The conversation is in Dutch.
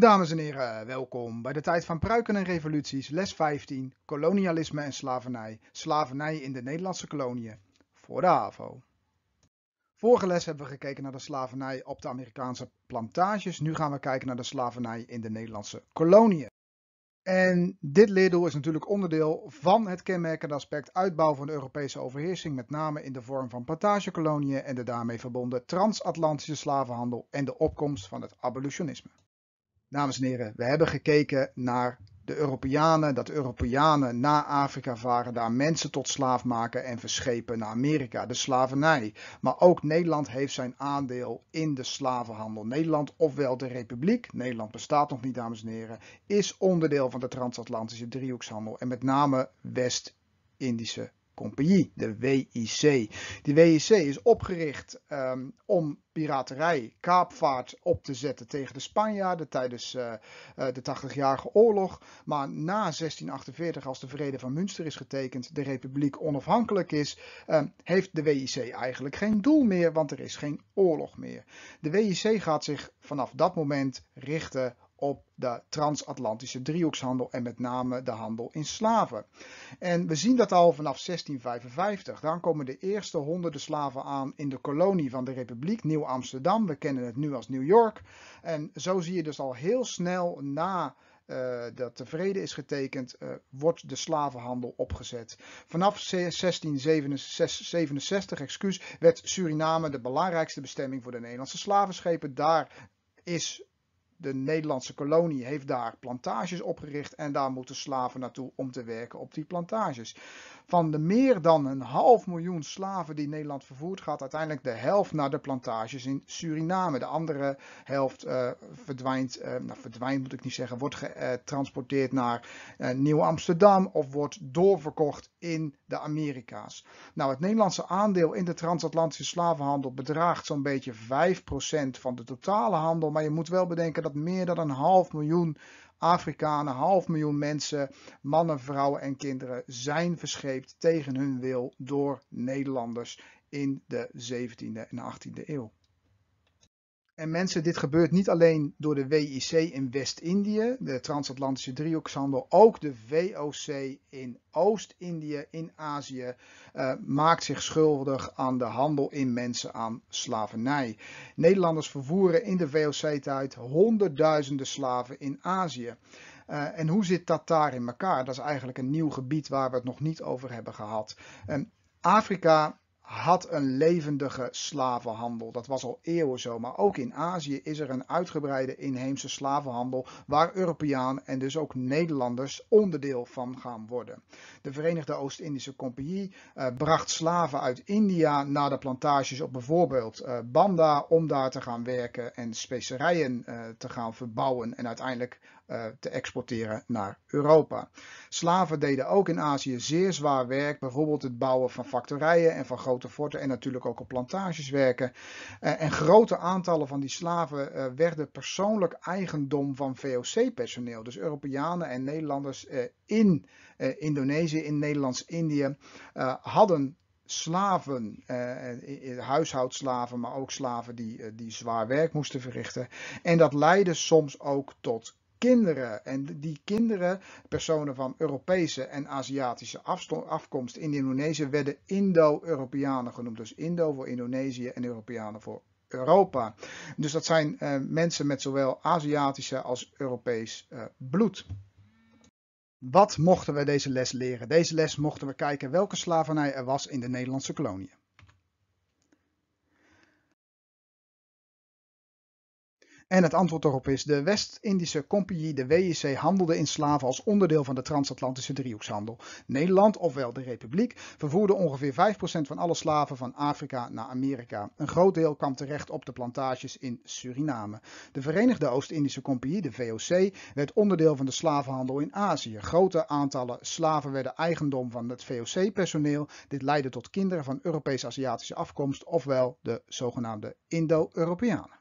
Dames en heren, welkom bij de tijd van pruiken en revoluties, les 15, kolonialisme en slavernij, slavernij in de Nederlandse koloniën, voor de AVO. Vorige les hebben we gekeken naar de slavernij op de Amerikaanse plantages, nu gaan we kijken naar de slavernij in de Nederlandse koloniën. En dit leerdoel is natuurlijk onderdeel van het kenmerkende aspect uitbouw van de Europese overheersing, met name in de vorm van plantagekoloniën en de daarmee verbonden transatlantische slavenhandel en de opkomst van het abolitionisme dames en heren, we hebben gekeken naar de Europeanen, dat Europeanen naar Afrika varen, daar mensen tot slaaf maken en verschepen naar Amerika, de slavernij. Maar ook Nederland heeft zijn aandeel in de slavenhandel. Nederland, ofwel de Republiek, Nederland bestaat nog niet, dames en heren, is onderdeel van de transatlantische driehoekshandel en met name West-Indische compagnie, de WIC. Die WIC is opgericht ehm, om piraterij, kaapvaart op te zetten tegen de Spanjaarden tijdens eh, eh, de 80-jarige oorlog. Maar na 1648, als de Vrede van Münster is getekend, de republiek onafhankelijk is, ehm, heeft de WIC eigenlijk geen doel meer, want er is geen oorlog meer. De WIC gaat zich vanaf dat moment richten op de transatlantische driehoekshandel en met name de handel in slaven. En we zien dat al vanaf 1655. Dan komen de eerste honderden slaven aan in de kolonie van de Republiek, Nieuw-Amsterdam. We kennen het nu als New York. En zo zie je dus al heel snel na. Eh, dat de vrede is getekend, eh, wordt de slavenhandel opgezet. Vanaf 1667 excuus, werd Suriname de belangrijkste bestemming voor de Nederlandse slavenschepen. Daar is de Nederlandse kolonie heeft daar plantages opgericht en daar moeten slaven naartoe om te werken op die plantages van de meer dan een half miljoen slaven die Nederland vervoert, gaat uiteindelijk de helft naar de plantages in Suriname. De andere helft eh, verdwijnt, eh, nou verdwijnt moet ik niet zeggen, wordt getransporteerd naar eh, Nieuw-Amsterdam of wordt doorverkocht in de Amerika's. Nou, het Nederlandse aandeel in de transatlantische slavenhandel bedraagt zo'n beetje 5% van de totale handel. Maar je moet wel bedenken dat meer dan een half miljoen Afrikanen, half miljoen mensen, mannen, vrouwen en kinderen zijn verscheept tegen hun wil door Nederlanders in de 17e en 18e eeuw. En mensen, dit gebeurt niet alleen door de WIC in West-Indië, de transatlantische driehoekshandel, ook de VOC in Oost-Indië, in Azië, eh, maakt zich schuldig aan de handel in mensen aan slavernij. Nederlanders vervoeren in de VOC-tijd honderdduizenden slaven in Azië. Eh, en hoe zit dat daar in elkaar? Dat is eigenlijk een nieuw gebied waar we het nog niet over hebben gehad. Ehm, Afrika had een levendige slavenhandel. Dat was al eeuwen zo. Maar ook in Azië is er een uitgebreide inheemse slavenhandel waar Europeaan en dus ook Nederlanders onderdeel van gaan worden. De Verenigde Oost-Indische Compagnie eh, bracht slaven uit India naar de plantages op bijvoorbeeld eh, Banda om daar te gaan werken en specerijen eh, te gaan verbouwen en uiteindelijk eh, te exporteren naar Europa. Slaven deden ook in Azië zeer zwaar werk, bijvoorbeeld het bouwen van factorijen en van grote grote en natuurlijk ook op plantages werken. Eh, en grote aantallen van die slaven eh, werden persoonlijk eigendom van VOC-personeel. Dus Europeanen en Nederlanders eh, in Indonesië, in Nederlands-Indië, hadden slaven, eh, huishoudslaven, maar ook slaven die, die zwaar werk moesten verrichten. En dat leidde soms ook tot kinderen. En die kinderen, personen van Europese en Aziatische afkomst in Indonesië, werden Indo-Europeanen genoemd. Dus Indo voor Indonesië en Europeanen voor Europa. Dus dat zijn eh, mensen met zowel Aziatische als Europees eh, bloed. Wat mochten we deze les leren? Deze les mochten we kijken welke slavernij er was in de Nederlandse kolonie. En het antwoord daarop is: de West-Indische Compagnie, de WIC, e handelde in slaven als onderdeel van de transatlantische driehoekshandel. Nederland, ofwel de Republiek, vervoerde ongeveer 5% van alle slaven van Afrika naar Amerika. Een groot deel kwam terecht op de plantages in Suriname. De Verenigde Oost-Indische Compagnie, de VOC, werd onderdeel van de slavenhandel in Azië. Grote aantallen slaven werden eigendom van het VOC-personeel. Dit leidde tot kinderen van Europees-Aziatische afkomst, ofwel de zogenaamde Indo-Europeanen.